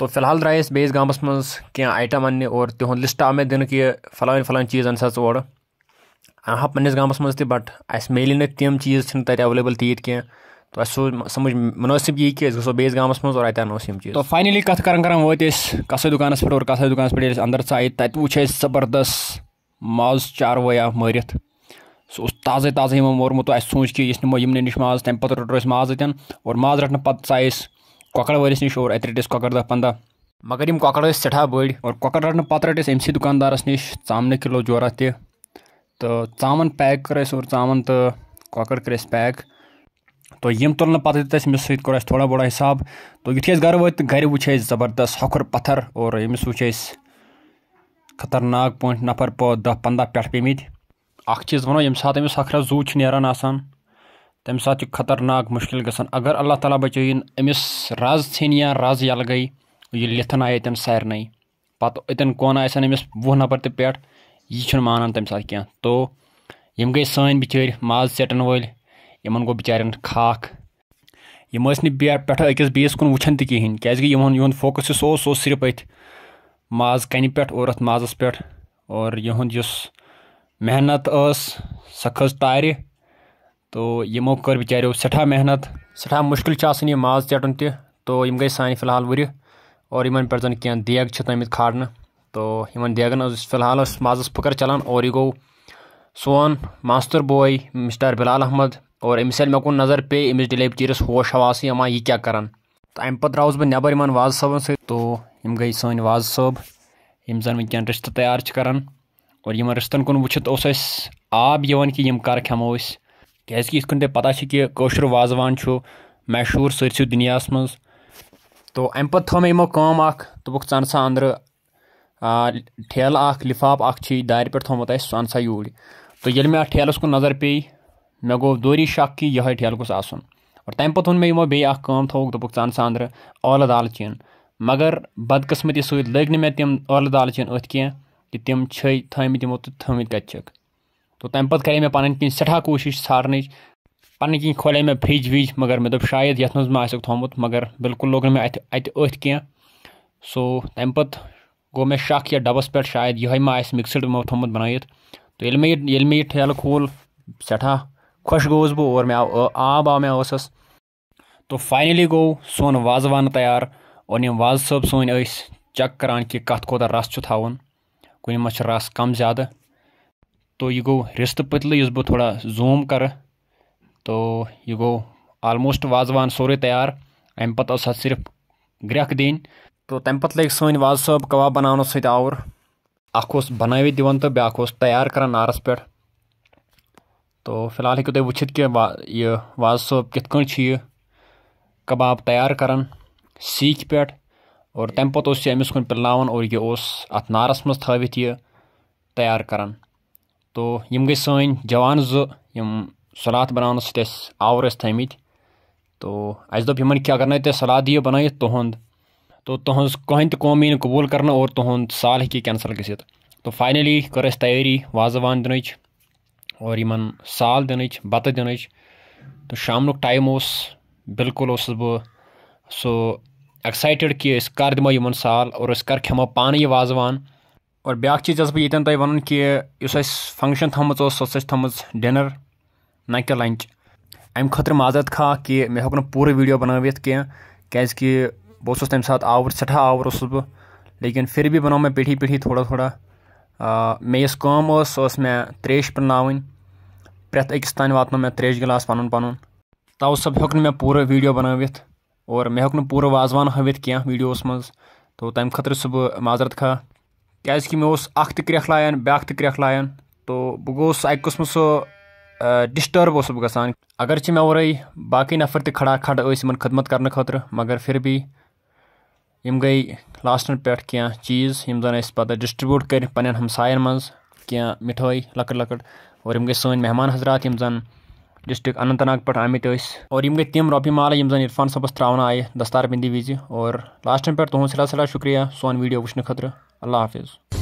तो फिलहाल द्राइस बेस गांवस आइटम अन्नि और तिहन लिस्ट आ मे दिन हाँ, हाँ, तो कि फल फल चीज अन सा ओर अनह पन्नस बट अस मेले न तिम चीज छन तरे अवेलेबल तीत के तो अस समझ मुनासिब ये कि गसो बेस गांवस और आइटम अनो सिम चीज तो फाइनली कथ करन करन वोते इस कसे दुकानस और कसे दुकानस पर अंदर सा आइत जबरदस् उछे जबरदस्त माज चारवया मरित सो उस ताजे ताजे हम मोरमो तो अस सोच कि इस नमो यमने निश माज टेंपरेचर माज अतन और माज रटन पत کۄکر وٲلِس نِش اور اَتہِ رٔٹۍ أسۍ کۄکر دہ پنٛداہ مگر یِم کۄکر ٲسۍ سٮ۪ٹھاہ بٔڑۍ اور کۄکر رَٹنہٕ پَتہٕ رٔٹۍ أسۍ أمۍ سٕے دُکاندارَس نِش ژامنہِ کِلوٗ جورا تہِ تہٕ ژامَن پیک کٔر اَسہِ اور ژامَن تہٕ کۄکر کٔر اَسہِ پیک تہٕ یِم تُلنہٕ پَتہٕ دِتۍ اَسہِ أمِس سۭتۍ کوٚر اَسہِ تھوڑا بوڑا حِساب تہٕ یُتھُے أسۍ گَرٕ وٲتۍ تہٕ گَرِ وٕچھ اَسہِ زبردَس ہۄکھُر پَتھر اور أمِس وٕچھ اَسہِ خطرناک پٲٹھۍ نفر دہ پنٛداہ پٮ۪ٹھٕ پیٚمٕتۍ اَکھ چیٖز وَنو ییٚمہِ ساتہٕ أمِس ہۄکھرَس زوٗ چھُ نیران آسان तमि सात खतरनाक मुश्किल ग अगर अल्लाह ताला बचन अमिस राज िन या राज यल गई तो ये लिथन आए अतन सारे पत कौन कोन आन अमिस वह नफर तो यह मानान तमि सात कह तो यम गई सन बिचार माज चटन वल इन गो बिचार खाख यम पे अकिस बीस कुन क्या इन फोकस सो सो सिर्फ अथ माज कन पे और माजस पे और यह मेहनत सह खज तारे तो यमो कर बिचारो सठा मेहनत सठा मुश्किल से माज चटन तो तो यम गई सानि फिलहाल वुर और इन पे जन कह देग तमित खारने तो इन देगन फिलहाल माजस फकर चलान और यह गो सोन मास्तर बोय मिस्टर बिलाल अहमद और अमिस मे कुन नजर पे अमिस डिलेब चीरस होश हवास अमा यह क्या करान तो अम पे रावस बह नबर इन वाज सबन सो तो यम गई सन वाज सब यम जन वन रिश्त तैयार करान और इन रिश्तन कुन वुचित आब यम कर खेमो کیٛازِکہِ یِتھ کٔنۍ تۄہہِ پَتہ چھِ کہِ کٲشُر وازوان چھُ مشہوٗر سٲرسٕے دُنیاہَس منٛز تو اَمہِ پَتہٕ تھٲو مےٚ یِمو کٲم اَکھ دوٚپُکھ ژٕ اَن سا أنٛدرٕ ٹھیلہٕ اَکھ لِفاف اَکھ چھی دارِ پٮ۪ٹھ تھوٚمُت اَسہِ سُہ اَن سا یوٗرۍ تہٕ ییٚلہِ مےٚ اَتھ ٹھیلَس کُن نظر پیٚیہِ مےٚ گوٚو دوری شَک کہِ یِہوٚے ٹھیلہٕ گوٚژھ آسُن اور تَمہِ پَتہٕ ووٚن مےٚ یِمو بیٚیہِ اَکھ کٲم تھوٚوُکھ دوٚپُکھ ژٕ اَن سا أنٛدرٕ ٲلہٕ دالچیٖن مگر بدقٕسمٔتی سۭتۍ لٔگۍ نہٕ مےٚ تِم ٲلہٕ دالچیٖن أتھۍ کینٛہہ کہِ تِم چھے تھٲومٕتۍ یِمو تہٕ تھٲومٕتۍ کَتہِ چھِکھ तो तम पे करे मे पी कहीं सठा कोशिश सारन पन कहीं खोले मे फ्रिज व्रिज मगर मे दोप तो शायद ये मे थोमुत मगर बिल्कुल लोग मे अत अथ कह सो तम पे गो मे शक ये डबस पे शायद ये मा मिक्सड मो तो थोमुत बन तो ये मे ये मे यह ठेल खोल सठा खुश गोस बह और मे आब आव मे ओसस तो फाइनली गो सोन वाजवान तैयार और यम वाज सब सोन चेक करान कि कत कोत रस थवन कुन मह रस कम ज़्यादा तो यह गो रिस्त पतल इस बहुत थोड़ा जूम कर तो यह गो आलमोस्ट वाजवान सोरे तैयार अम पत सिर्फ ग्रख दिन तो तम पत लग स वाज सब कबाब बनाने सवर अख बन दिवान तो ब्या तैयार कर नारस पे तो फिलहाल हूँ तुम वुचित कि वाज सब कित कबाब तैयार कर सीख पे और तम पत्त अमिस कुन पिलान और यह अत नारस मज थ यह तैयार करान تو یِم گٔے سٲنۍ جوان زٕ یِم سلات بَناونَس سۭتۍ اَسہِ آوُر ٲسۍ تھٲیمٕتۍ تو اَسہِ دوٚپ یِمَن کہِ اگر نَے تُہۍ سلات دِیِو بَنٲیِتھ تُہُنٛد تو تُہٕنٛز کٕہٕنۍ تہِ قوم یی نہٕ قبوٗل کَرنہٕ اور تُہُنٛد سال ہیٚکہِ کٮ۪نسَل گٔژھِتھ تو فاینٔلی کٔر اَسہِ تیٲری وازوان دِنٕچ اور یِمَن سال دِنٕچ بَتہٕ دِنٕچ تہٕ شامنُک ٹایم اوس بِلکُل اوسُس بہٕ سُہ اٮ۪کسایٹِڈ کہِ أسۍ کَر دِمو یِمَن سال اور أسۍ کَر کھٮ۪مو پانہٕ یہِ وازوان और ब्याक चीज़ ٲسٕس بہٕ ییٚتٮ۪ن تۄہہِ وَنُن کہِ یُس اَسہِ فنٛگشَن تھٲمٕژ ٲس سۄ ہسا چھِ تھٲمٕژ ڈِنَر نہ کہِ لَنچ اَمہِ خٲطرٕ معذرت خواہ کہِ مےٚ ہیوٚک نہٕ پوٗرٕ ویٖڈیو بَنٲوِتھ کینٛہہ کیٛازِکہِ بہٕ اوسُس تَمہِ ساتہٕ آوُر سٮ۪ٹھاہ آوُر اوسُس بہٕ لیکِن پھر بھی بَنوو مےٚ پیٹھی پیٹھی تھوڑا تھوڑا مےٚ یۄس کٲم ٲس سۄ ٲس مےٚ ترٛیش پِناوٕنۍ پرٛٮ۪تھ أکِس تانۍ واتنو مےٚ ترٛیش گِلاس پَنُن پَنُن توسب ہیوٚک نہٕ مےٚ پوٗرٕ ویٖڈیو بَنٲوِتھ اور مےٚ ہیوٚک نہٕ پوٗرٕ وازوان ہٲوِتھ کینٛہہ ویٖڈیووَس منٛز تو تَمہِ خٲطرٕ چھُس بہٕ معذرت خواہ کیٛازِکہِ مےٚ اوس اَکھ تہِ کرٛٮ۪کھ لایان بیٛاکھ تہِ کرٛٮ۪کھ لایان تو بہٕ گوٚوُس اَکہِ قٕسمہٕ سُہ ڈِسٹٲرٕب اوسُس بہٕ گژھان اگرچہِ مےٚ ورٲے باقٕے نفر تہِ کھڑا کھڑا ٲسۍ یِمَن خدمت کرنہٕ خٲطرٕ مگر پھر بھی یِم گٔے لاسٹَن پٮ۪ٹھ کینٛہہ چیٖز یِم زَن اَسہِ پَتہٕ ڈِسٹِرٛبیوٗٹ کٔرۍ پنٛنٮ۪ن ہمسایَن منٛز کینٛہہ مِٹھٲے لۄکٕٹ لۄکٕٹ اور یِم گٔے سٲنۍ مہمان حضرات یِم زَن डिस्ट्रिक अनंत नाग पे आम तो और गई तम रोपी माल जन इरफान सबस त्रावन आए दस्तार बंदी वीज और लास्ट पे तुम सेठा शुक्रिया सोन वीडियो वुन खुद अल्लाह हाफिज़